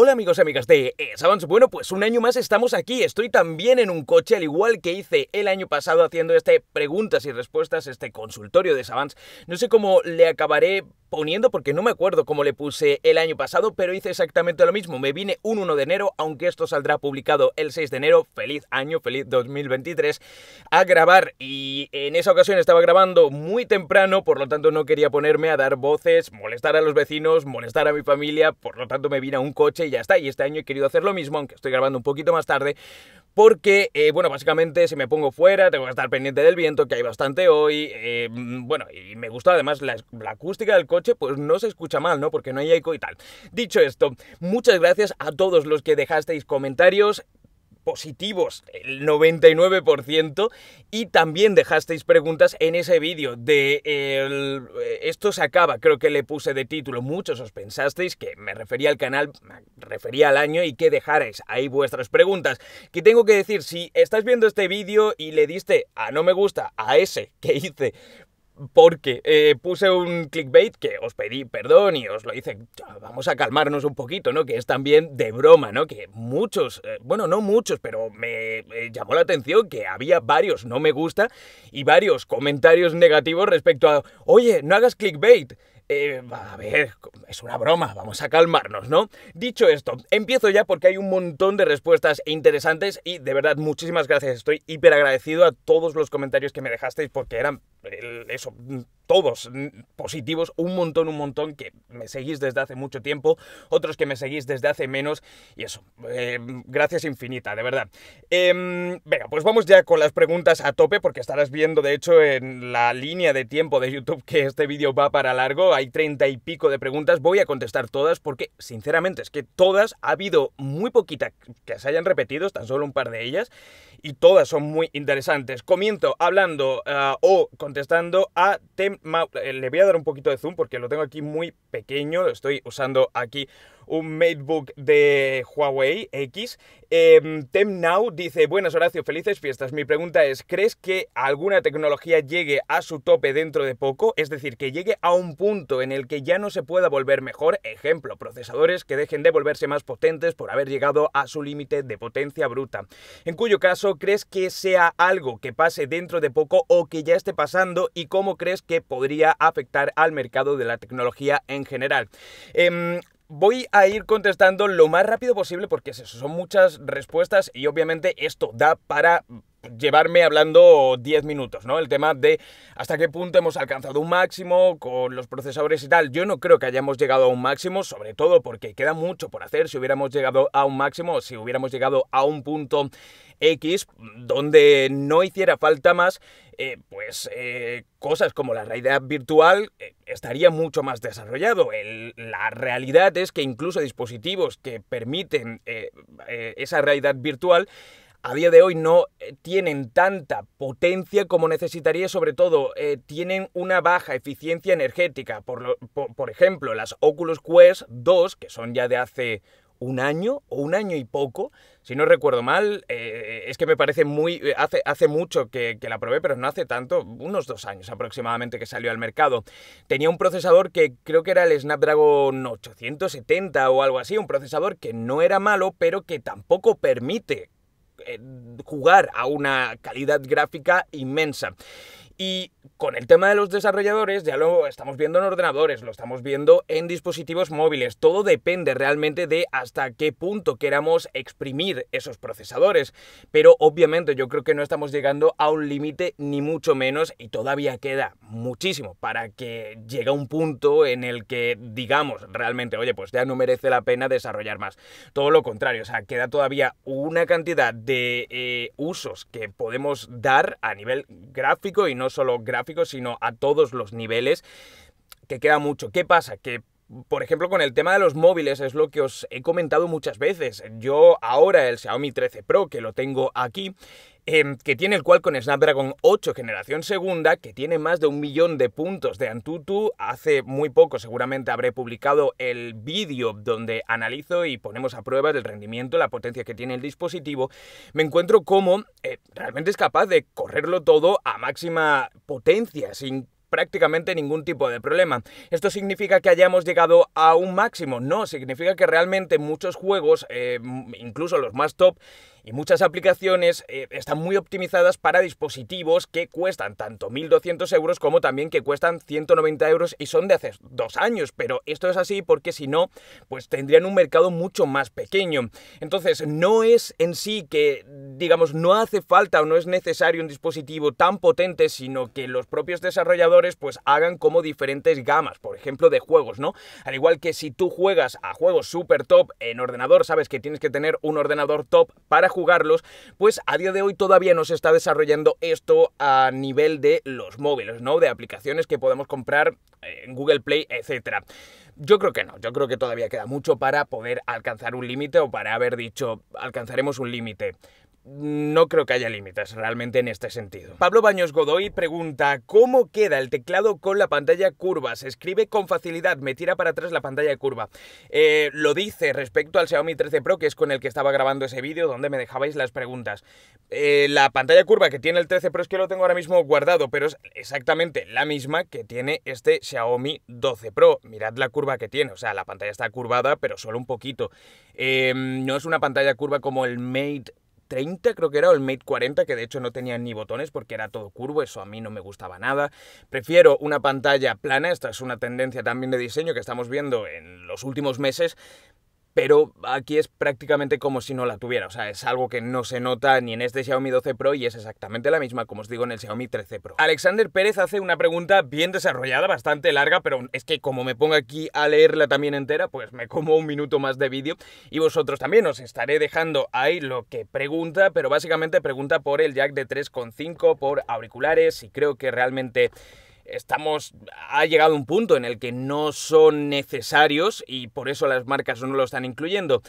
Hola amigos y amigas de Savans. Bueno, pues un año más estamos aquí. Estoy también en un coche, al igual que hice el año pasado haciendo este preguntas y respuestas, este consultorio de Savans. No sé cómo le acabaré poniendo porque no me acuerdo cómo le puse el año pasado, pero hice exactamente lo mismo. Me vine un 1 de enero, aunque esto saldrá publicado el 6 de enero. Feliz año, feliz 2023 a grabar. Y en esa ocasión estaba grabando muy temprano, por lo tanto no quería ponerme a dar voces, molestar a los vecinos, molestar a mi familia, por lo tanto me vine a un coche y ya está. Y este año he querido hacer lo mismo, aunque estoy grabando un poquito más tarde, porque, eh, bueno, básicamente si me pongo fuera, tengo que estar pendiente del viento, que hay bastante hoy, eh, bueno, y me gusta además la, acústica del coche, pues no se escucha mal, ¿no? Porque no hay eco y tal. Dicho esto, muchas gracias a todos los que dejasteis comentarios, positivos, el 99%, y también dejasteis preguntas en ese vídeo de eh, esto se acaba, creo que le puse de título, muchos os pensasteis que me refería al canal, me refería al año y que dejarais ahí vuestras preguntas. Que tengo que decir, si estás viendo este vídeo y le diste a no me gusta a ese que hice porque eh, puse un clickbait que os pedí perdón y os lo hice, vamos a calmarnos un poquito, ¿no? Que es también de broma, ¿no? Que muchos, eh, bueno, no muchos, pero me llamó la atención que había varios no me gusta y varios comentarios negativos respecto a, oye, no hagas clickbait. Eh, a ver, es una broma, vamos a calmarnos, ¿no? Dicho esto, empiezo ya porque hay un montón de respuestas interesantes y de verdad muchísimas gracias, estoy hiper agradecido a todos los comentarios que me dejasteis porque eran eso, mm, todos mm, positivos, un montón, un montón que me seguís desde hace mucho tiempo, otros que me seguís desde hace menos, y eso, eh, gracias infinita, de verdad. Em, venga, pues vamos ya con las preguntas a tope, porque estarás viendo, de hecho, en la línea de tiempo de YouTube que este vídeo va para largo, hay treinta y pico de preguntas, voy a contestar todas, porque sinceramente es que todas, ha habido muy poquita que se hayan repetido, tan solo un par de ellas, y todas son muy interesantes. Comiento hablando ah, o contestando estando a Tem... Eh, le voy a dar un poquito de zoom porque lo tengo aquí muy pequeño, lo estoy usando aquí un MateBook de Huawei X. Em, Tem Now dice, buenas Horacio, felices fiestas. Mi pregunta es, ¿crees que alguna tecnología llegue a su tope dentro de poco? Es decir, que llegue a un punto en el que ya no se pueda volver mejor. Ejemplo, procesadores que dejen de volverse más potentes por haber llegado a su límite de potencia bruta. En cuyo caso, ¿crees que sea algo que pase dentro de poco o que ya esté pasando? ¿Y cómo crees que podría afectar al mercado de la tecnología en general? Em, voy a ir contestando lo más rápido posible porque son muchas respuestas y obviamente esto da para llevarme hablando 10 minutos, ¿no? El tema de hasta qué punto hemos alcanzado un máximo con los procesadores y tal. Yo no creo que hayamos llegado a un máximo, sobre todo porque queda mucho por hacer. Si hubiéramos llegado a un máximo, si hubiéramos llegado a un punto X donde no hiciera falta más, eh, pues eh, cosas como la realidad virtual eh, estaría mucho más desarrollado. la realidad es que incluso dispositivos que permiten esa realidad virtual a día de hoy no eh, tienen tanta potencia como necesitaría, sobre todo eh, tienen una baja eficiencia energética. Por, ejemplo, las Oculus Quest 2, que son ya de hace un año o un año y poco, si no recuerdo mal, eh, es que me parece muy, hace, hace mucho que, que, la probé, pero no hace tanto, unos dos años aproximadamente que salió al mercado. Tenía un procesador que creo que era el Snapdragon 870 o algo así, un procesador que no era malo, pero que tampoco permite eh, jugar a una calidad gráfica inmensa. Y con el tema de los desarrolladores, ya lo estamos viendo en ordenadores, lo estamos viendo en dispositivos móviles. Todo depende realmente de hasta qué punto queramos exprimir esos procesadores. Pero obviamente yo creo que no estamos llegando a un límite ni mucho menos y todavía queda muchísimo para que llegue a un punto en el que digamos realmente, oye, pues ya no merece la pena desarrollar más. Todo lo contrario, o sea, queda todavía una cantidad de eh, usos que podemos dar a nivel gráfico y no solo gráficos, sino a todos los niveles, que queda mucho. ¿Qué pasa? Que por ejemplo, con el tema de los móviles es lo que os he comentado muchas veces. Yo ahora el Xiaomi 13 Pro, que lo tengo aquí, em, que tiene el cual con Snapdragon 8 generación segunda, que tiene más de un millón de puntos de Antutu. Hace muy poco seguramente habré publicado el vídeo donde analizo y ponemos a prueba el rendimiento, la potencia que tiene el dispositivo. Me encuentro como eh, realmente es capaz de correrlo todo a máxima potencia, sin prácticamente ningún tipo de problema. Esto significa que hayamos llegado a un máximo, no, significa que realmente muchos juegos, eh, incluso los más top, y muchas aplicaciones eh, están muy optimizadas para dispositivos que cuestan tanto 1.200 euros como también que cuestan 190 euros y son de hace dos años, pero esto es así porque si no, pues tendrían un mercado mucho más pequeño. Entonces, no es en sí que, digamos, no hace falta o no es necesario un dispositivo tan potente, sino que los propios desarrolladores pues hagan como diferentes gamas, por ejemplo, de juegos, ¿no? Al igual que si tú juegas a juegos super top en ordenador, sabes que tienes que tener un ordenador top para jugarlos, pues a día de hoy todavía no se está desarrollando esto a nivel de los móviles, ¿no? De aplicaciones que podemos comprar eh, en Google Play, etcétera. Yo creo que no, yo creo que todavía queda mucho para poder alcanzar un límite o para haber dicho alcanzaremos un límite no creo que haya límites realmente en este sentido. Pablo Baños Godoy pregunta, ¿cómo queda el teclado con la pantalla curva? Se escribe con facilidad, me tira para atrás la pantalla curva. Eh, lo dice respecto al Xiaomi 13 Pro, que es con el que estaba grabando ese vídeo, donde me dejabais las preguntas. Eh, la pantalla curva que tiene el 13 Pro es que lo tengo ahora mismo guardado, pero es exactamente la misma que tiene este Xiaomi 12 Pro. Mirad la curva que tiene, o sea, la pantalla está curvada, pero solo un poquito. Eh, no es una pantalla curva como el Mate 30 creo que era, o el Mate 40, que de hecho no tenía ni botones porque era todo curvo, eso a mí no me gustaba nada. Prefiero una pantalla plana, esta es una tendencia también de diseño que estamos viendo en los últimos meses, pero aquí es prácticamente como si no la tuviera, o sea, es algo que no se nota ni en este Xiaomi 12 Pro y es exactamente la misma, como os digo, en el Xiaomi 13 Pro. Alexander Pérez hace una pregunta bien desarrollada, bastante larga, pero es que como me pongo aquí a leerla también entera, pues me como un minuto más de vídeo y vosotros también os estaré dejando ahí lo que pregunta, pero básicamente pregunta por el jack de 3.5, por auriculares y creo que realmente estamos ha llegado un punto en el que no son necesarios y por eso las marcas no lo están incluyendo.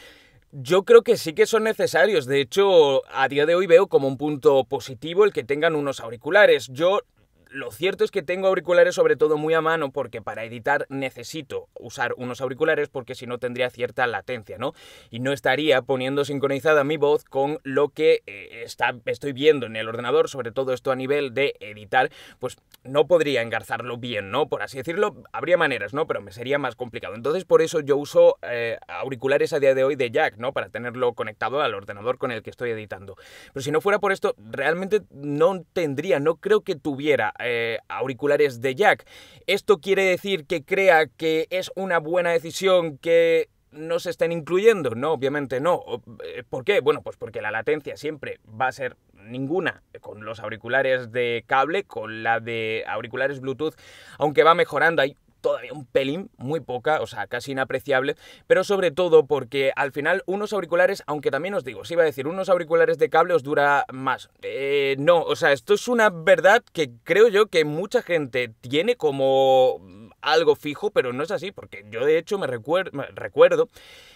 Yo creo que sí que son necesarios. De hecho, a día de hoy veo como un punto positivo el que tengan unos auriculares. Yo lo cierto es que tengo auriculares sobre todo muy a mano porque para editar necesito usar unos auriculares porque si no tendría cierta latencia, ¿no? Y no estaría poniendo sincronizada mi voz con lo que eh, está, estoy viendo en el ordenador, sobre todo esto a nivel de editar, pues no podría engarzarlo bien, ¿no? Por así decirlo, habría maneras, ¿no? Pero me sería más complicado. Entonces por eso yo uso eh, auriculares a día de hoy de jack, ¿no? Para tenerlo conectado al ordenador con el que estoy editando. Pero si no fuera por esto, realmente no tendría, no creo que tuviera eh, auriculares de jack. Esto quiere decir que crea que es una buena decisión que no se estén incluyendo? No, obviamente no. Eh, ¿Por qué? Bueno, pues porque la latencia siempre va a ser ninguna con los auriculares de cable, con la de auriculares Bluetooth, aunque va mejorando. Hay todavía un pelín, muy poca, o sea, casi inapreciable, pero sobre todo porque al final unos auriculares, aunque también os digo, os iba a decir, unos auriculares de cable os dura más. Eh, no, o sea, esto es una verdad que creo yo que mucha gente tiene como algo fijo, pero no es así, porque yo de hecho me, recuerdo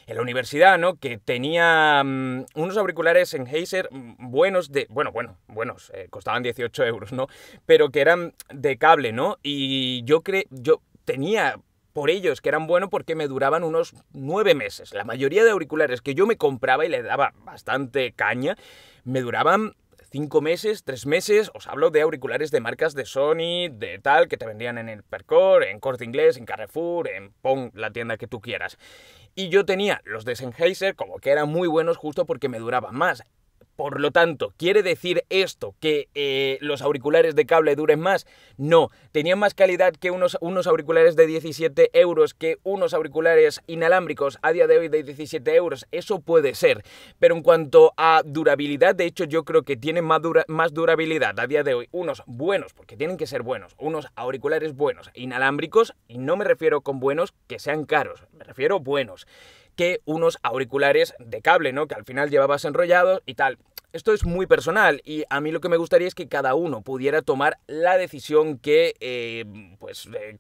en la universidad, ¿no? Que tenía mm, unos auriculares en Heiser mm, buenos de, bueno, bueno, buenos, eh, costaban 18 euros, ¿no? Pero que eran de cable, ¿no? Y yo creo, yo tenía por ellos, que eran buenos porque me duraban unos nueve meses. La mayoría de auriculares que yo me compraba y le daba bastante caña, me duraban cinco meses, tres meses. Os hablo de auriculares de marcas de Sony, de tal, que te vendían en el Percor, en Corte Inglés, en Carrefour, en Pong, la tienda que tú quieras. Y yo tenía los de Sennheiser como que eran muy buenos justo porque me duraban más. Por lo tanto, ¿quiere decir esto que eh, los auriculares de cable duren más? No, tenían más calidad que unos, unos auriculares de 17 euros que unos auriculares inalámbricos a día de hoy de 17 euros. Eso puede ser. Pero en cuanto a durabilidad, de hecho yo creo que tienen más, más durabilidad a día de hoy unos buenos, porque tienen que ser buenos, unos auriculares buenos, inalámbricos, y no me refiero con buenos que sean caros, me refiero buenos que unos auriculares de cable, ¿no? Que al final llevabas enrollados y tal. Esto es muy personal y a mí lo que me gustaría es que cada uno pudiera tomar la decisión que eh, pues, eh,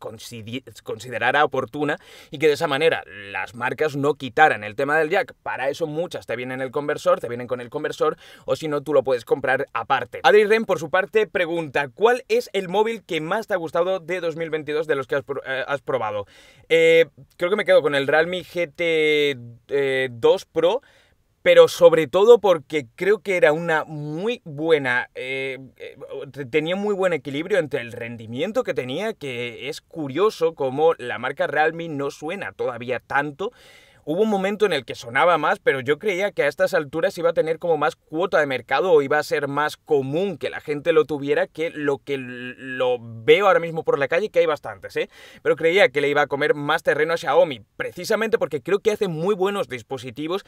considerara oportuna y que de esa manera las marcas no quitaran el tema del jack. Para eso muchas te vienen el conversor, te vienen con el conversor o si no tú lo puedes comprar aparte. Adri Ren por su parte pregunta, ¿cuál es el móvil que más te ha gustado de 2022 de los que has, eh, has probado? creo que me quedo con el Realme GT 2 eh, eh, Pro, pero sobre todo porque creo que era una muy buena, eh, tenía muy buen equilibrio entre el rendimiento que tenía, que es curioso como la marca Realme no suena todavía tanto, Hubo un momento en el que sonaba más, pero yo creía que a estas alturas iba a tener como más cuota de mercado o iba a ser más común que la gente lo tuviera que lo que lo veo ahora mismo por la calle, que hay bastantes, ¿eh? Pero creía que le iba a comer más terreno a Xiaomi, precisamente porque creo que hace muy buenos dispositivos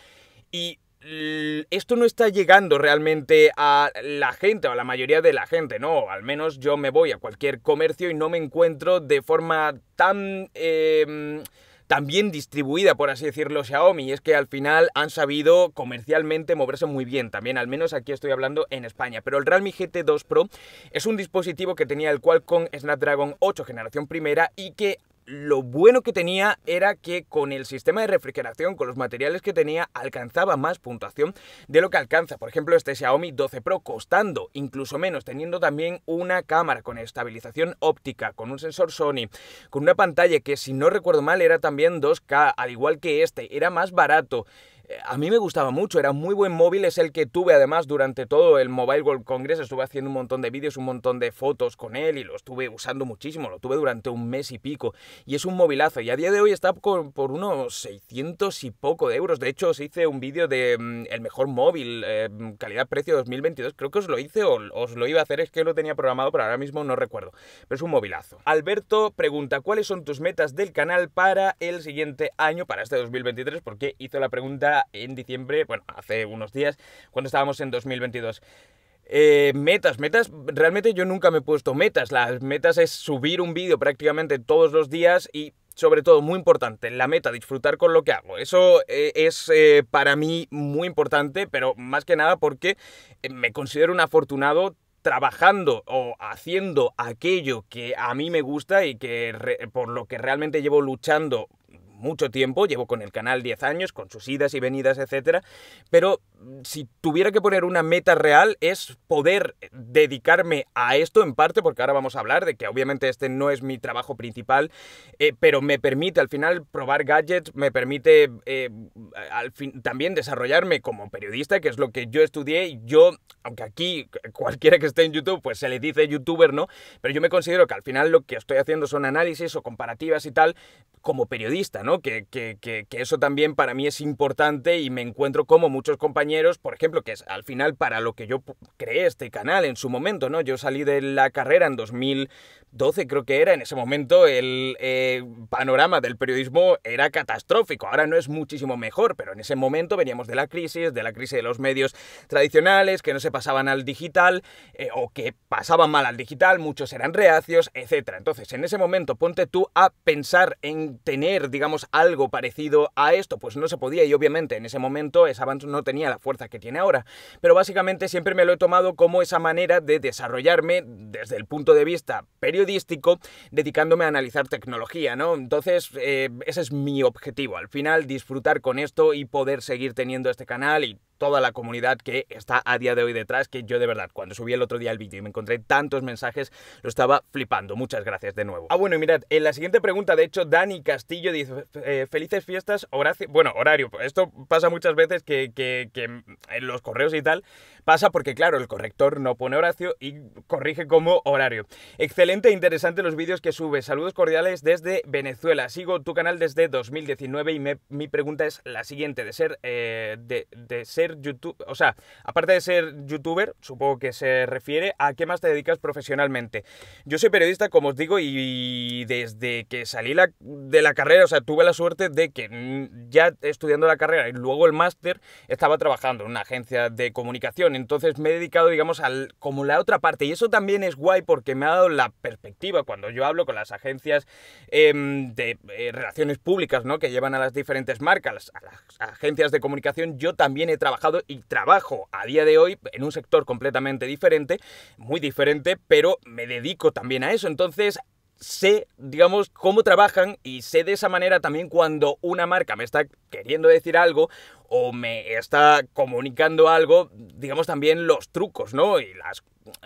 y esto no está llegando realmente a la gente o a la mayoría de la gente, ¿no? Al menos yo me voy a cualquier comercio y no me encuentro de forma tan... Em, también distribuida, por así decirlo, Xiaomi. Y es que al final han sabido comercialmente moverse muy bien también, al menos aquí estoy hablando en España. Pero el Realme GT2 Pro es un dispositivo que tenía el Qualcomm Snapdragon 8 generación primera y que lo bueno que tenía era que con el sistema de refrigeración, con los materiales que tenía, alcanzaba más puntuación de lo que alcanza, por ejemplo, este Xiaomi 12 Pro, costando incluso menos, teniendo también una cámara con estabilización óptica, con un sensor Sony, con una pantalla que, si no recuerdo mal, era también 2K, al igual que este, era más barato. Eh, a mí me gustaba mucho, era muy buen móvil, es el que tuve además durante todo el Mobile World Congress, estuve haciendo un montón de vídeos, un montón de fotos con él y lo estuve usando muchísimo, lo tuve durante un mes y pico y es un movilazo y a día de hoy está por, unos 600 y poco de euros, de hecho os hice un vídeo de mm, el mejor móvil, eh, calidad-precio 2022, creo que os lo hice o os lo iba a hacer, es que lo tenía programado pero ahora mismo no recuerdo, pero es un movilazo. Alberto pregunta, ¿cuáles son tus metas del canal para el siguiente año, para este 2023? Porque hizo la pregunta en diciembre, bueno, hace unos días, cuando estábamos en 2022. Eh, metas, metas, realmente yo nunca me he puesto metas. Las metas es subir un vídeo prácticamente todos los días y sobre todo, muy importante, la meta, disfrutar con lo que hago. Eso eh, es eh, para mí muy importante, pero más que nada porque me considero un afortunado trabajando o haciendo aquello que a mí me gusta y que por lo que realmente llevo luchando mucho tiempo, llevo con el canal 10 años, con sus idas y venidas, etc. pero si tuviera que poner una meta real es poder dedicarme a esto en parte, porque ahora vamos a hablar de que obviamente este no es mi trabajo principal, eh, pero me permite al final probar gadgets, me permite eh, también desarrollarme como periodista, que es lo que yo estudié, yo, aunque aquí cualquiera que esté en YouTube, pues se le dice youtuber, ¿no? Pero yo me considero que al final lo que estoy haciendo son análisis o comparativas y tal como periodista, que, eso también para mí es importante y me encuentro como muchos compañeros, por ejemplo, que es al final para lo que yo creé este canal en su momento, ¿no? Yo salí de la carrera en 2012, creo que era, en ese momento el eh, panorama del periodismo era catastrófico, ahora no es muchísimo mejor, pero en ese momento veníamos de la crisis, de la crisis de los medios tradicionales, que no se pasaban al digital eh, o que pasaban mal al digital, muchos eran reacios, etcétera, Entonces, en ese momento ponte tú a pensar en tener, digamos, algo parecido a esto, pues no se podía y obviamente en ese momento esa band no tenía la fuerza que tiene ahora. Pero básicamente siempre me lo he tomado como esa manera de desarrollarme desde el punto de vista periodístico, dedicándome a analizar tecnología, ¿no? Entonces, eh, ese es mi objetivo, al final disfrutar con esto y poder seguir teniendo este canal y toda la comunidad que está a día de hoy detrás, que yo de verdad, cuando subí el otro día el vídeo y me encontré tantos mensajes, lo estaba flipando. Muchas gracias de nuevo. Ah, bueno, y mirad, en la siguiente pregunta, de hecho, Dani Castillo dice, eh, felices fiestas, Horacio, bueno, horario, esto pasa muchas veces que, que en los correos y tal, Pasa porque, claro, el corrector no pone Horacio y corrige como horario. Excelente e interesante los vídeos que sube. Saludos cordiales desde Venezuela. Sigo tu canal desde 2019 y mi pregunta es la siguiente, de ser, eh, de, ser YouTube, o sea, aparte de ser youtuber, supongo que se refiere a qué más te dedicas profesionalmente. Yo soy periodista, como os digo, y desde que salí de la carrera, o sea, tuve la suerte de que ya estudiando la carrera y luego el máster, estaba trabajando en una agencia de comunicación entonces me he dedicado, digamos, al, como la otra parte. Y eso también es guay porque me ha dado la perspectiva cuando yo hablo con las agencias em, de eh, relaciones públicas, ¿no? Que llevan a las diferentes marcas, a las agencias de comunicación. Yo también he trabajado y trabajo a día de hoy en un sector completamente diferente, muy diferente, pero me dedico también a eso. Entonces sé, digamos, cómo trabajan y sé de esa manera también cuando una marca me está queriendo decir algo o me está comunicando algo, digamos también los trucos, ¿no? Y las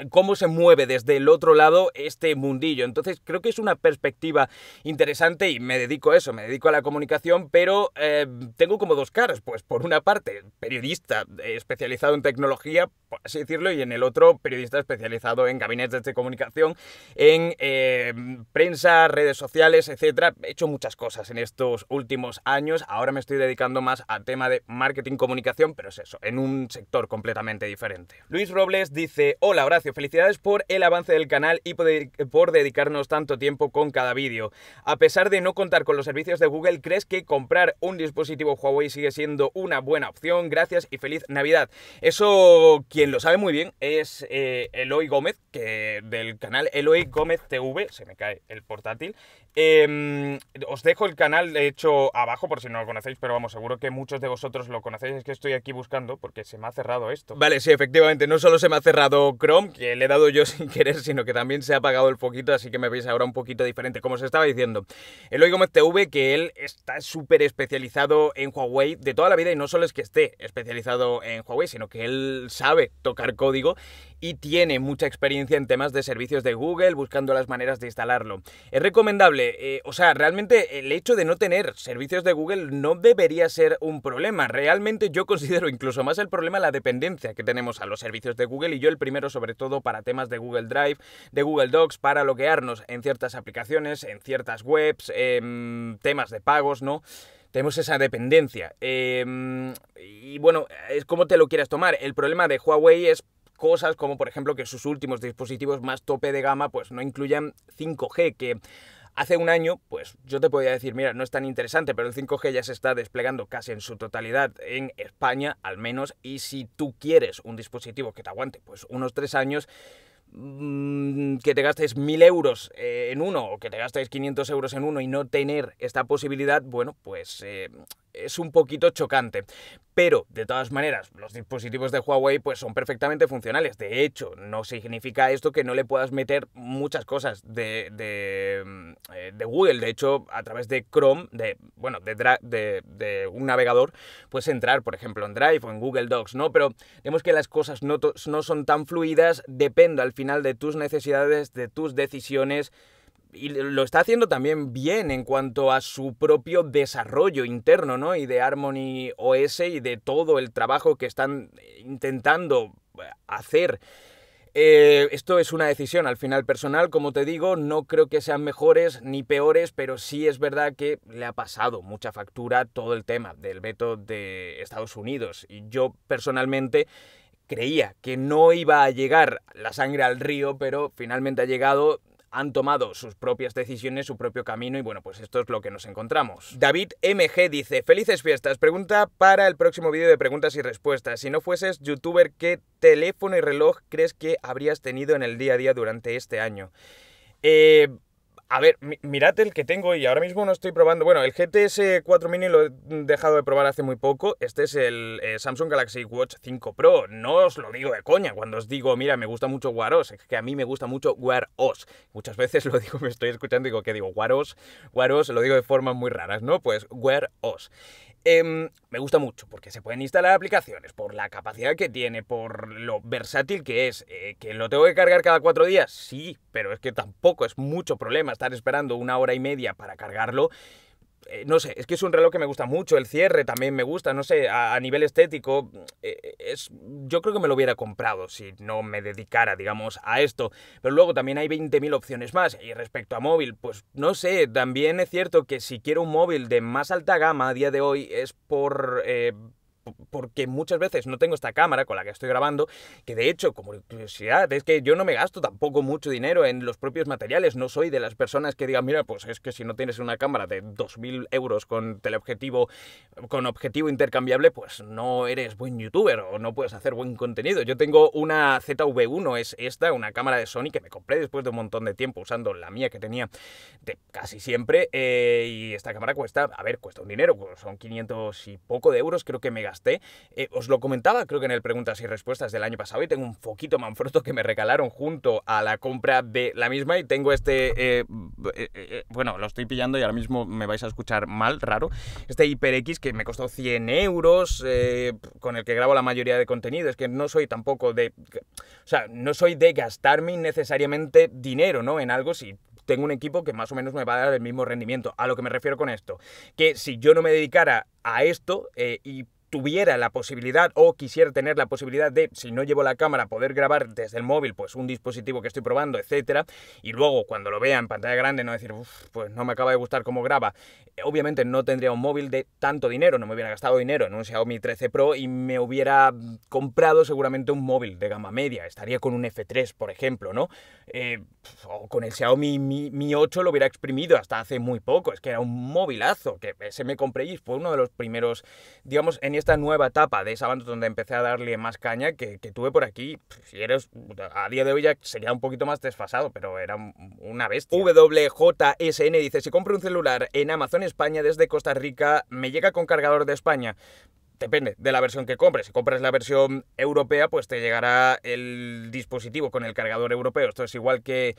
cómo se mueve desde el otro lado este mundillo. Entonces creo que es una perspectiva interesante y me dedico a eso, me dedico a la comunicación, pero eh, tengo como dos caras. Pues por una parte, periodista eh, especializado en tecnología, por así decirlo, y en el otro, periodista especializado en gabinetes de comunicación, en eh, prensa, redes sociales, etc. He hecho muchas cosas en estos últimos años. Ahora me estoy dedicando más al tema de marketing, comunicación, pero es eso, en un sector completamente diferente. Luis Robles dice, hola Horacio, felicidades por el avance del canal y por dedicarnos tanto tiempo con cada vídeo. A pesar de no contar con los servicios de Google, ¿crees que comprar un dispositivo Huawei sigue siendo una buena opción? Gracias y feliz Navidad. Eso, quien lo sabe muy bien, es eh, Eloy Gómez, que del canal Eloy Gómez TV, se me cae el portátil. Em, os dejo el canal, de hecho, abajo por si no lo conocéis, pero vamos, seguro que muchos de vosotros lo conocéis, es que estoy aquí buscando porque se me ha cerrado esto. Vale, sí, efectivamente, no solo se me ha cerrado Chrome, que le he dado yo sin querer, sino que también se ha apagado el foquito, así que me veis ahora un poquito diferente, como os estaba diciendo. El Oigomet TV, que él está súper especializado en Huawei de toda la vida y no solo es que esté especializado en Huawei, sino que él sabe tocar código y tiene mucha experiencia en temas de servicios de Google, buscando las maneras de instalarlo. Es recomendable, eh, o sea, realmente el hecho de no tener servicios de Google no debería ser un problema. Realmente yo considero incluso más el problema la dependencia que tenemos a los servicios de Google y yo el primero sobre todo para temas de Google Drive, de Google Docs, para bloquearnos en ciertas aplicaciones, en ciertas webs, em, temas de pagos, ¿no? tenemos esa dependencia. Em, y bueno, es como te lo quieras tomar. El problema de Huawei es cosas como por ejemplo que sus últimos dispositivos más tope de gama pues no incluyan 5G, que Hace un año, pues yo te podía decir, mira, no es tan interesante, pero el 5G ya se está desplegando casi en su totalidad en España, al menos, y si tú quieres un dispositivo que te aguante, pues unos tres años, mm, que te gastes 1000 euros eh, en uno o que te gastes 500 euros en uno y no tener esta posibilidad, bueno, pues eh, es un poquito chocante. Pero, de todas maneras, los dispositivos de Huawei pues, son perfectamente funcionales. De hecho, no significa esto que no le puedas meter muchas cosas de, de, eh, Google. De hecho, a través de Chrome, de, bueno, de, un navegador, puedes entrar, por ejemplo, en Drive o en Google Docs, ¿no? Pero vemos que las cosas no, no son tan fluidas, depende al final de tus necesidades, de tus decisiones y lo está haciendo también bien en cuanto a su propio desarrollo interno, ¿no? Y de Harmony OS y de todo el trabajo que están eh, intentando eh, hacer. Eh, esto es una decisión al final personal, como te digo, no creo que sean mejores ni peores, pero sí es verdad que le ha pasado mucha factura todo el tema del veto de Estados Unidos. Y yo personalmente creía que no iba a llegar la sangre al río, pero finalmente ha llegado han tomado sus propias decisiones, su propio camino y bueno, pues esto es lo que nos encontramos. David MG dice, felices fiestas, pregunta para el próximo vídeo de preguntas y respuestas. Si no fueses youtuber, ¿qué teléfono y reloj crees que habrías tenido en el día a día durante este año? Eh, a ver, mirad el que tengo y ahora mismo no estoy probando. Bueno, el GTS 4 Mini lo he dejado de probar hace muy poco. Este es el eh, Samsung Galaxy Watch 5 Pro. No os lo digo de coña cuando os digo, mira, me gusta mucho Wear OS. Es que a mí me gusta mucho Wear OS. Muchas veces lo digo, me estoy escuchando y digo, ¿qué digo? Wear OS, Wear OS, lo digo de formas muy raras, ¿no? Pues Wear OS. Em, me gusta mucho porque se pueden instalar aplicaciones por la capacidad que tiene, por lo versátil que es, eh, que lo tengo que cargar cada cuatro días, sí, pero es que tampoco es mucho problema estar esperando una hora y media para cargarlo eh, no sé, es que es un reloj que me gusta mucho, el cierre también me gusta, no sé, a, nivel estético, eh, eh, es, yo creo que me lo hubiera comprado si no me dedicara, digamos, a esto. Pero luego también hay 20.000 opciones más. Y respecto a móvil, pues no sé, también es cierto que si quiero un móvil de más alta gama a día de hoy es por porque muchas veces no tengo esta cámara con la que estoy grabando, que de hecho, como curiosidad, es que yo no me gasto tampoco mucho dinero en los propios materiales, no soy de las personas que digan, mira, pues es que si no tienes una cámara de 2.000 euros con teleobjetivo, con objetivo intercambiable, pues no eres buen youtuber o no puedes hacer buen contenido. Yo tengo una ZV1, es esta, una cámara de Sony que me compré después de un montón de tiempo usando la mía que tenía de casi siempre, eh, y esta cámara cuesta, a ver, cuesta un dinero, son 500 y poco de euros, creo que me gasté eh, os lo comentaba, creo que en el Preguntas y Respuestas del año pasado, y tengo un foquito manfrotto que me regalaron junto a la compra de la misma, y tengo este, eh, eh, bueno, lo estoy pillando y ahora mismo me vais a escuchar mal, raro, este HyperX que me costó 100 euros, con el que grabo la mayoría de contenido, es que no soy tampoco de, o sea, no soy de gastarme necesariamente dinero, ¿no? En algo si tengo un equipo que más o menos me va a dar el mismo rendimiento. A lo que me refiero con esto, que si yo no me dedicara a esto y tuviera la posibilidad o quisiera tener la posibilidad de, si no llevo la cámara, poder grabar desde el móvil, pues un dispositivo que estoy probando, etcétera, y luego cuando lo vea en pantalla grande no decir, pues no me acaba de gustar cómo graba. Eh, obviamente no tendría un móvil de tanto dinero, no me hubiera gastado dinero en un Xiaomi 13 Pro y me hubiera comprado seguramente un móvil de gama media, estaría con un F3, por ejemplo, ¿no? Eh, o con el Xiaomi Mi, Mi 8 lo hubiera exprimido hasta hace muy poco, es que era un móvilazo, que se me compré y fue uno de los primeros, digamos, en esta nueva etapa de esa banda donde empecé a darle más caña que, tuve por aquí, si eres, a día de hoy ya sería un poquito más desfasado, pero era una bestia. WJSN dice, si compro un celular en Amazon España desde Costa Rica, me llega con cargador de España depende de la versión que compres. Si compras la versión europea, pues te llegará el dispositivo con el cargador europeo. Esto es igual que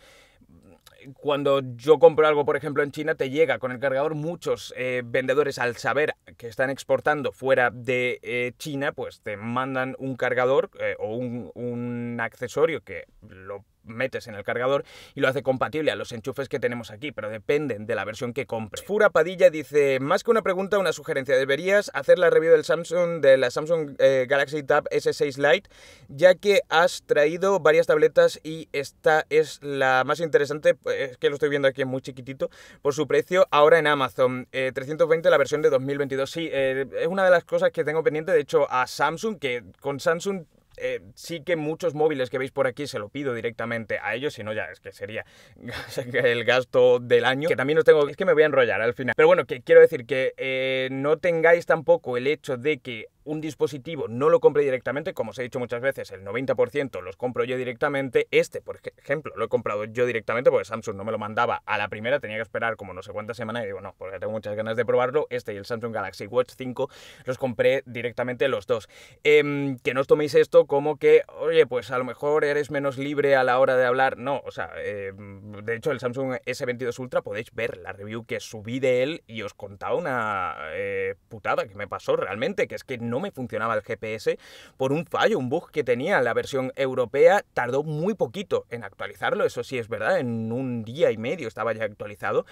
cuando yo compro algo, por ejemplo, en China, te llega con el cargador. Muchos eh, vendedores, al saber que están exportando fuera de eh, China, pues te mandan un cargador eh, o un, un accesorio que lo metes en el cargador y lo hace compatible a los enchufes que tenemos aquí, pero dependen de la versión que compres. Fura Padilla dice, más que una pregunta, una sugerencia, deberías hacer la review del Samsung, de la Samsung eh, Galaxy Tab S6 Lite, ya que has traído varias tabletas y esta es la más interesante, pues, es que lo estoy viendo aquí muy chiquitito, por su precio ahora en Amazon, 320 eh, la versión de 2022. Sí, eh, es una de las cosas que tengo pendiente, de hecho, a Samsung, que con Samsung eh, sí que muchos móviles que veis por aquí se lo pido directamente a ellos, si no ya es que sería el gasto del año, que también os tengo, es que me voy a enrollar al final. Pero bueno, que quiero decir que eh, no tengáis tampoco el hecho de que un dispositivo no lo compré directamente, como os he dicho muchas veces, el 90% los compro yo directamente. Este, por ejemplo, lo he comprado yo directamente porque Samsung no me lo mandaba a la primera, tenía que esperar como no sé cuántas semanas y digo, no, porque tengo muchas ganas de probarlo. Este y el Samsung Galaxy Watch 5 los compré directamente los dos. Em, que no os toméis esto como que, oye, pues a lo mejor eres menos libre a la hora de hablar. No, o sea, em, de hecho el Samsung S22 Ultra podéis ver la review que subí de él y os contaba una eh, putada que me pasó realmente, que es que no me funcionaba el GPS por un fallo, un bug que tenía la versión europea. Tardó muy poquito en actualizarlo, eso sí es verdad, en un día y medio estaba ya actualizado.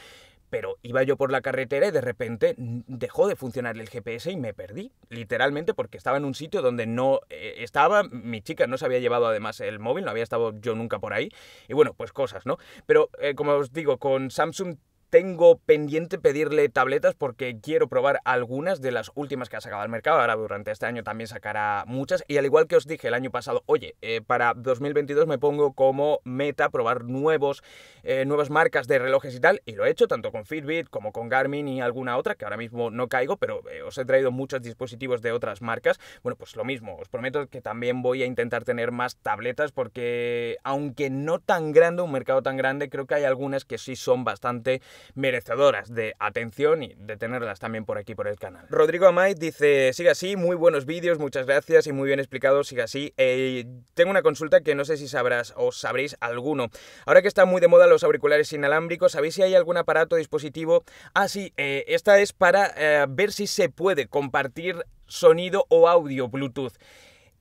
Pero iba yo por la carretera y de repente dejó de funcionar el GPS y me perdí, literalmente, porque estaba en un sitio donde no eh, estaba, mi chica no se había llevado además el móvil, no había estado yo nunca por ahí, y bueno, pues cosas, ¿no? Pero eh, como os digo, con Samsung tengo pendiente pedirle tabletas porque quiero probar algunas de las últimas que ha sacado al mercado. Ahora durante este año también sacará muchas. Y al igual que os dije el año pasado, oye, eh, para 2022 me pongo como meta probar nuevos, eh, nuevas marcas de relojes y tal. Y lo he hecho tanto con Fitbit como con Garmin y alguna otra, que ahora mismo no caigo, pero eh, os he traído muchos dispositivos de otras marcas. Bueno, pues lo mismo, os prometo que también voy a intentar tener más tabletas porque aunque no tan grande, un mercado tan grande, creo que hay algunas que sí son bastante merecedoras de atención y de tenerlas también por aquí, por el canal. Rodrigo Amay dice, Siga así, muy buenos vídeos, muchas gracias y muy bien explicado, Siga así. Eh, tengo una consulta que no sé si sabrás o sabréis alguno. Ahora que están muy de moda los auriculares inalámbricos, ¿sabéis si hay algún aparato, o dispositivo? Ah, sí, eh, esta es para eh, ver si se puede compartir sonido o audio Bluetooth.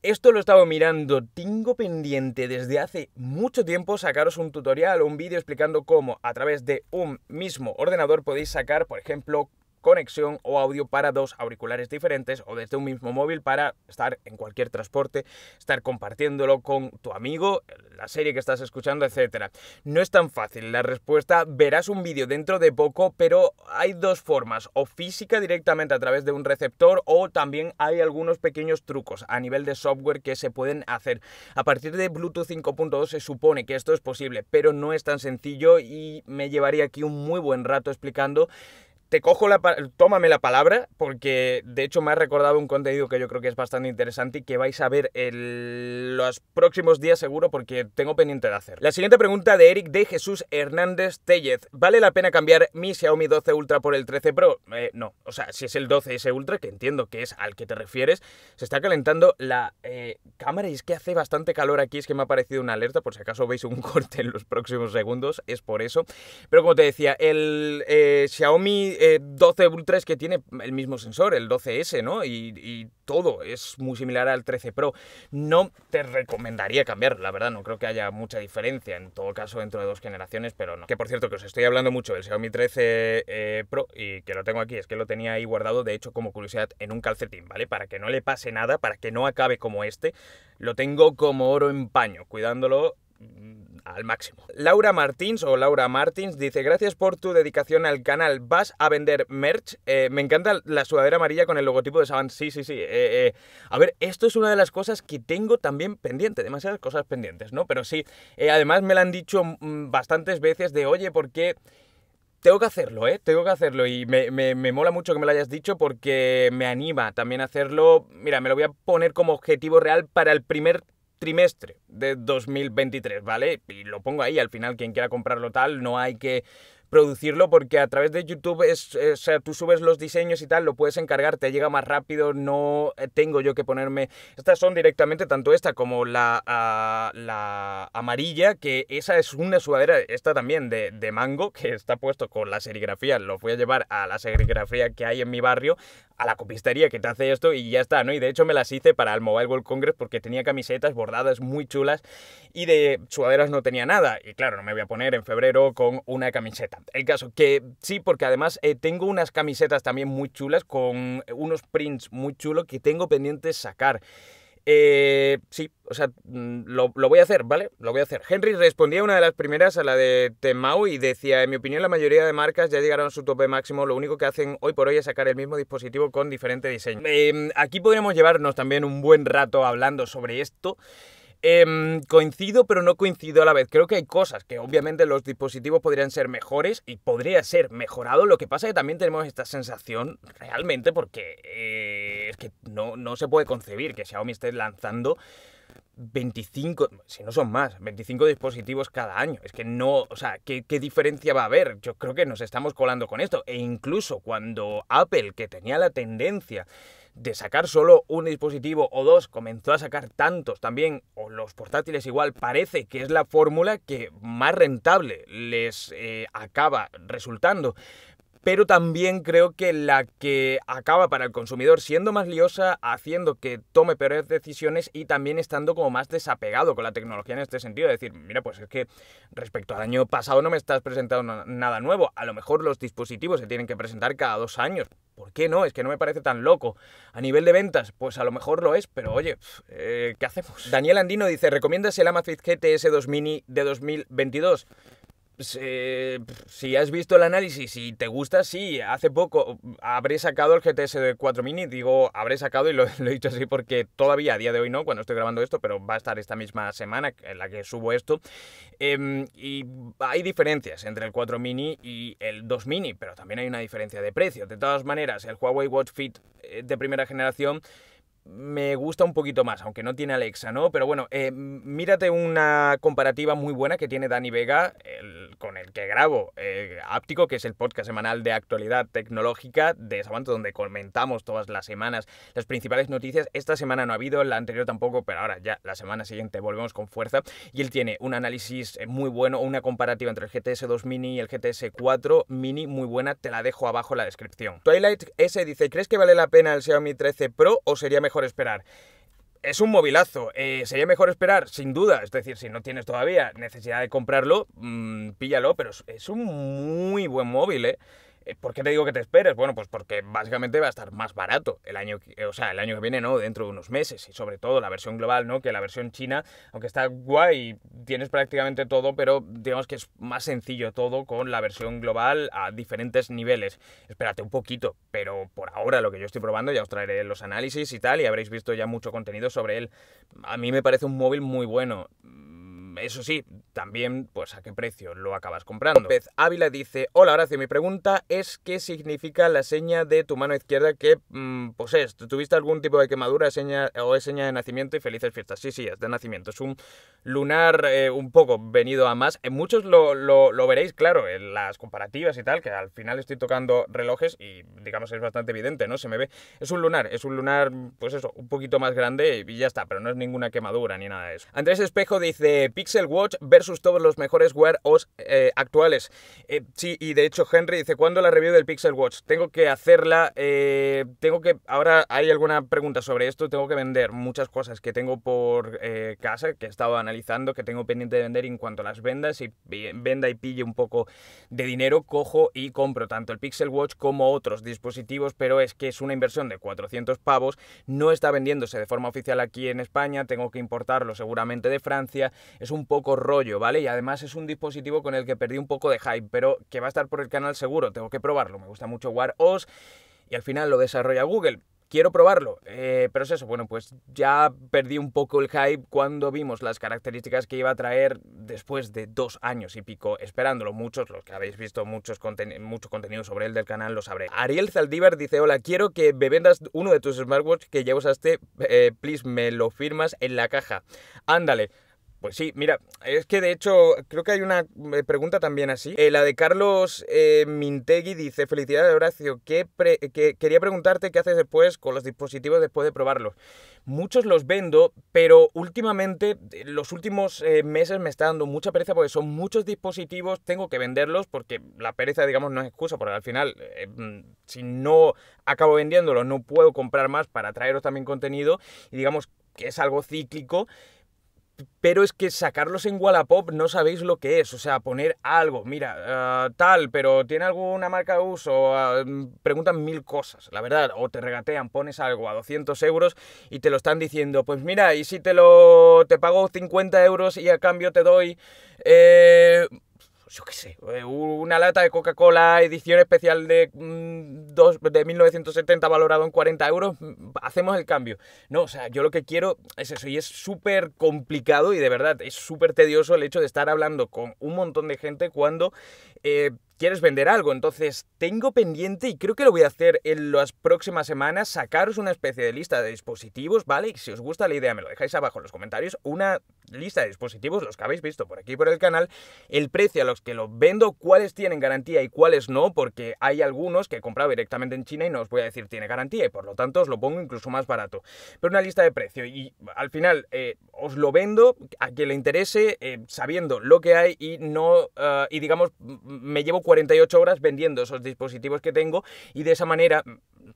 Esto lo he estado mirando, tengo pendiente desde hace mucho tiempo sacaros un tutorial o un vídeo explicando cómo a través de un mismo ordenador podéis sacar, por ejemplo, conexión o audio para dos auriculares diferentes o desde un mismo móvil para estar en cualquier transporte, estar compartiéndolo con tu amigo, la serie que estás escuchando, etcétera. No es tan fácil la respuesta, verás un vídeo dentro de poco, pero hay dos formas, o física directamente a través de un receptor o también hay algunos pequeños trucos a nivel de software que se pueden hacer. A partir de Bluetooth 5.2 se supone que esto es posible, pero no es tan sencillo y me llevaría aquí un muy buen rato explicando te cojo la tómame la palabra porque de hecho me ha recordado un contenido que yo creo que es bastante interesante y que vais a ver en los próximos días seguro porque tengo pendiente de hacer. La siguiente pregunta de Eric de Jesús Hernández Tellez. ¿Vale la pena cambiar mi Xiaomi 12 Ultra por el 13 Pro? Eh, no, o sea, si es el 12S Ultra, que entiendo que es al que te refieres, se está calentando la eh, cámara y es que hace bastante calor aquí, es que me ha parecido una alerta, por si acaso veis un corte en los próximos segundos, es por eso. Pero como te decía, el eh, Xiaomi 12 Ultra 3 que tiene el mismo sensor, el 12S, ¿no? Y, todo es muy similar al 13 Pro. No te recomendaría cambiar, la verdad, no creo que haya mucha diferencia, en todo caso dentro de dos generaciones, pero no. Que por cierto, que os estoy hablando mucho del Xiaomi 13 eh, Pro y que lo tengo aquí, es que lo tenía ahí guardado, de hecho, como curiosidad, en un calcetín, ¿vale? Para que no le pase nada, para que no acabe como este, lo tengo como oro en paño, cuidándolo Mm, al máximo. Laura Martins o Laura Martins dice, gracias por tu dedicación al canal, vas a vender merch. Eh, me encanta la sudadera amarilla con el logotipo de Saban. Sí, sí, sí. Eh, eh, a ver, esto es una de las cosas que tengo también pendiente, demasiadas cosas pendientes, ¿no? Pero sí, además me lo han dicho mm, bastantes veces de, oye, porque Tengo que hacerlo, ¿eh? Tengo que hacerlo y me, me, mola mucho que me lo hayas dicho porque me anima también a hacerlo. Mira, me lo voy a poner como objetivo real para el primer trimestre de 2023, ¿vale? Y lo pongo ahí, al final quien quiera comprarlo tal, no hay que producirlo porque a través de YouTube es, eh, o sea, tú subes los diseños y tal, lo puedes encargar, te llega más rápido, no eh, tengo yo que ponerme... Estas son directamente tanto esta como la, la amarilla, que esa es una sudadera, esta también de, de, mango, que está puesto con la serigrafía, lo voy a llevar a la serigrafía que hay en mi barrio, a la copistería que te hace esto y ya está, ¿no? Y de hecho me las hice para el Mobile World Congress porque tenía camisetas bordadas muy chulas y de sudaderas no tenía nada. Y claro, no me voy a poner en febrero con una camiseta. El caso que sí, porque además eh, tengo unas camisetas también muy chulas con unos prints muy chulos que tengo pendientes sacar. Eh, sí, o sea, mm, lo, voy a hacer, ¿vale? Lo voy a hacer. Henry respondía una de las primeras a la de Temau y decía, en mi opinión la mayoría de marcas ya llegaron a su tope máximo, lo único que hacen hoy por hoy es sacar el mismo dispositivo con diferente diseño. Em, aquí podríamos llevarnos también un buen rato hablando sobre esto. Em, coincido, pero no coincido a la vez. Creo que hay cosas que obviamente los dispositivos podrían ser mejores y podría ser mejorado. Lo que pasa es que también tenemos esta sensación realmente porque eh, es que no, se puede concebir que Xiaomi esté lanzando 25, si no son más, 25 dispositivos cada año. Es que no, o sea, ¿qué, ¿qué, diferencia va a haber? Yo creo que nos estamos colando con esto. E incluso cuando Apple, que tenía la tendencia de sacar solo un dispositivo o dos, comenzó a sacar tantos también, o los portátiles igual, parece que es la fórmula que más rentable les eh, acaba resultando pero también creo que la que acaba para el consumidor siendo más liosa, haciendo que tome peores decisiones y también estando como más desapegado con la tecnología en este sentido. Es decir, mira, pues es que respecto al año pasado no me estás presentando nada nuevo. A lo mejor los dispositivos se tienen que presentar cada dos años. ¿Por qué no? Es que no me parece tan loco. A nivel de ventas, pues a lo mejor lo es, pero oye, eh, ¿qué hacemos? Daniel Andino dice, ¿recomiendas el Amazfit GTS 2 Mini de 2022? Pues, eh, si, has visto el análisis y te gusta, sí, hace poco habré sacado el GTS de 4 Mini, digo, habré sacado y lo, he dicho así porque todavía a día de hoy no, cuando estoy grabando esto, pero va a estar esta misma semana en la que subo esto. Em, y hay diferencias entre el 4 Mini y el 2 Mini, pero también hay una diferencia de precio. De todas maneras, el Huawei Watch Fit eh, de primera generación me gusta un poquito más, aunque no tiene Alexa, ¿no? Pero bueno, eh, mírate una comparativa muy buena que tiene Dani Vega, el, con el que grabo eh, Áptico, que es el podcast semanal de actualidad tecnológica de Sabanto, donde comentamos todas las semanas las principales noticias. Esta semana no ha habido, la anterior tampoco, pero ahora ya, la semana siguiente volvemos con fuerza. Y él tiene un análisis eh, muy bueno, una comparativa entre el GTS 2 Mini y el GTS 4 Mini muy buena, te la dejo abajo en la descripción. Twilight S dice, ¿crees que vale la pena el Xiaomi 13 Pro o sería mejor esperar. Es un movilazo. Eh, sería mejor esperar, sin duda. Es decir, si no tienes todavía necesidad de comprarlo, mm, píllalo, pero es, es, un muy buen móvil, ¿eh? Eh, ¿Por qué te digo que te esperes? Bueno, pues porque básicamente va a estar más barato el año, o sea, el año que viene, ¿no? Dentro de unos meses. Y sobre todo la versión global, ¿no? Que la versión china, aunque está guay, tienes prácticamente todo, pero digamos que es más sencillo todo con la versión global a diferentes niveles. Espérate un poquito, pero por ahora lo que yo estoy probando, ya os traeré los análisis y tal, y habréis visto ya mucho contenido sobre él. A mí me parece un móvil muy bueno eso sí, también, pues a qué precio lo acabas comprando. Ávila dice, hola Horacio, mi pregunta es qué significa la seña de tu mano izquierda que mm, posees. ¿Tuviste algún tipo de quemadura seña, o es seña de nacimiento y felices fiestas? Sí, sí, es de nacimiento. Es un lunar eh, un poco venido a más. En eh, muchos lo, lo veréis, claro, en las comparativas y tal, que al final estoy tocando relojes y digamos es bastante evidente, ¿no? Se me ve. Es un lunar, es un lunar, pues eso, un poquito más grande y ya está, pero no es ninguna quemadura ni nada de eso. Andrés Espejo dice, Pixel Watch versus todos los mejores Wear OS eh, actuales. Eh, sí, y de hecho Henry dice, cuando la review del Pixel Watch? Tengo que hacerla, eh, tengo que, ahora hay alguna pregunta sobre esto, tengo que vender muchas cosas que tengo por casa, que he estado analizando, que tengo pendiente de vender en cuanto a las vendas y venda y pille un poco de dinero, cojo y compro tanto el Pixel Watch como otros dispositivos, pero es que es una inversión de 400 pavos, no está vendiéndose de forma oficial aquí en España, tengo que importarlo seguramente de Francia, es un un poco rollo, ¿vale? Y además es un dispositivo con el que perdí un poco de hype, pero que va a estar por el canal seguro, tengo que probarlo. Me gusta mucho War OS y al final lo desarrolla Google. Quiero probarlo, eh, pero es eso, bueno, pues ya perdí un poco el hype cuando vimos las características que iba a traer después de dos años y pico esperándolo. Muchos, los que habéis visto muchos contenidos mucho contenido sobre él del canal, lo sabré. Ariel Zaldívar dice, hola, quiero que me vendas uno de tus smartwatch que ya usaste, eh, please, me lo firmas en la caja. Ándale, pues sí, mira, es que de hecho creo que hay una eh, pregunta también así. Eh, la de Carlos eh, Mintegui dice, felicidades Horacio, que quería preguntarte qué haces después con los dispositivos después de probarlos. Muchos los vendo, pero últimamente, los últimos meses me está dando mucha pereza porque son muchos dispositivos, tengo que venderlos porque la pereza, digamos, no es excusa, porque al final, mm, si no acabo vendiéndolos, no puedo comprar más para traeros también contenido y digamos que es algo cíclico pero es que sacarlos en Wallapop no sabéis lo que es. O sea, poner algo, mira, ah, tal, pero tiene alguna marca de uso, ah, mm, preguntan mil cosas, la verdad. O te regatean, pones algo a 200 euros y te lo están diciendo, pues mira, y si te lo te pago 50 euros y a cambio te doy eh, yo qué sé, eh, una lata de Coca-Cola edición especial de, mm, de 1970 valorado en 40 euros, mm, hacemos el cambio. No, o sea, yo lo que quiero es eso, y es súper complicado y de verdad es súper tedioso el hecho de estar hablando con un montón de gente cuando... Eh, quieres vender algo. Entonces, tengo pendiente, y creo que lo voy a hacer en las próximas semanas, sacaros una especie de lista de dispositivos, ¿vale? Y si os gusta la idea, me lo dejáis abajo en los comentarios. Una lista de dispositivos, los que habéis visto por aquí por el canal, el precio a los que lo vendo, cuáles tienen garantía y cuáles no, porque hay algunos que he comprado directamente en China y no os voy a decir tiene garantía, y por lo tanto os lo pongo incluso más barato. Pero una lista de precio, y al final eh, os lo vendo a quien le interese, eh, sabiendo lo que hay y no, eh, y digamos, me llevo 48 horas vendiendo esos dispositivos que tengo y de esa manera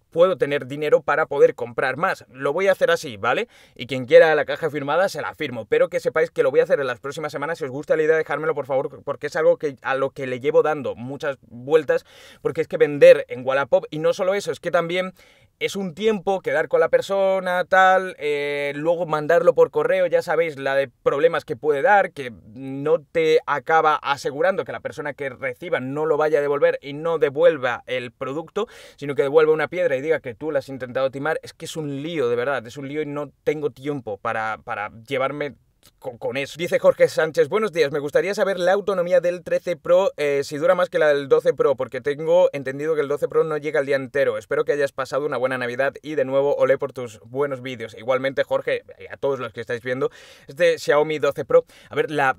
puedo tener dinero para poder comprar más. Lo voy a hacer así, ¿vale? Y quien quiera la caja firmada se la firmo, pero que sepáis que lo voy a hacer en las próximas semanas. Si os gusta la idea, dejármelo por favor, porque es algo que, a lo que le llevo dando muchas vueltas, porque es que vender en Wallapop, y no solo eso, es que también es un tiempo quedar con la persona, tal, eh, luego mandarlo por correo, ya sabéis la de problemas que puede dar, que no te acaba asegurando que la persona que reciba no lo vaya a devolver y no devuelva el producto, sino que devuelva una piedra y diga que tú la has intentado timar, es que es un lío, de verdad, es un lío y no tengo tiempo para, para llevarme con, eso. Dice Jorge Sánchez, buenos días, me gustaría saber la autonomía del 13 Pro, eh, si dura más que la del 12 Pro, porque tengo entendido que el 12 Pro no llega el día entero. Espero que hayas pasado una buena Navidad y de nuevo olé por tus buenos vídeos. Igualmente, Jorge, eh, a todos los que estáis viendo, este Xiaomi 12 Pro, a ver, la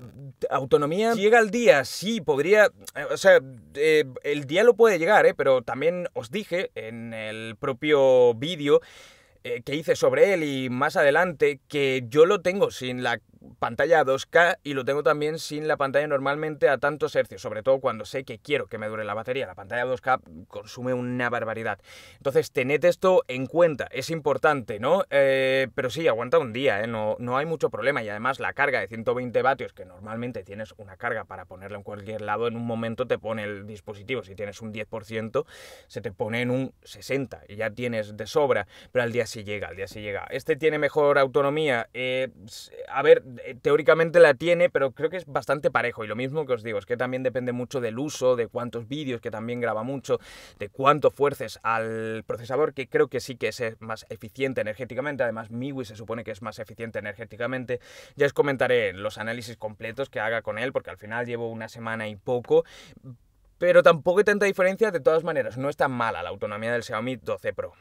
autonomía llega al día, sí, podría, eh, o sea, el día lo puede llegar, pero también os dije en el propio vídeo, eh, que hice sobre él y más adelante, que yo lo tengo sin la pantalla 2K y lo tengo también sin la pantalla normalmente a tantos hercios, sobre todo cuando sé que quiero que me dure la batería. La pantalla 2K consume una barbaridad. Entonces, tened esto en cuenta, es importante, ¿no? Eh, pero sí, aguanta un día, ¿eh? no, hay mucho problema y además la carga de 120 vatios, que normalmente tienes una carga para ponerla en cualquier lado, en un momento te pone el dispositivo, si tienes un 10%, se te pone en un 60 y ya tienes de sobra, pero al día sí llega, al día sí llega. Este tiene mejor autonomía, eh, a ver, eh, teóricamente la tiene, pero creo que es bastante parejo. Y lo mismo que os digo, es que también depende mucho del uso, de cuántos vídeos, que también graba mucho, de cuánto fuerces al procesador, que creo que sí que es eh, más eficiente energéticamente. Además, MIUI se supone que es más eficiente energéticamente. Ya os comentaré los análisis completos que haga con él, porque al final llevo una semana y poco pero tampoco hay tanta diferencia, de todas maneras, no es tan mala la autonomía del Xiaomi 12 Pro.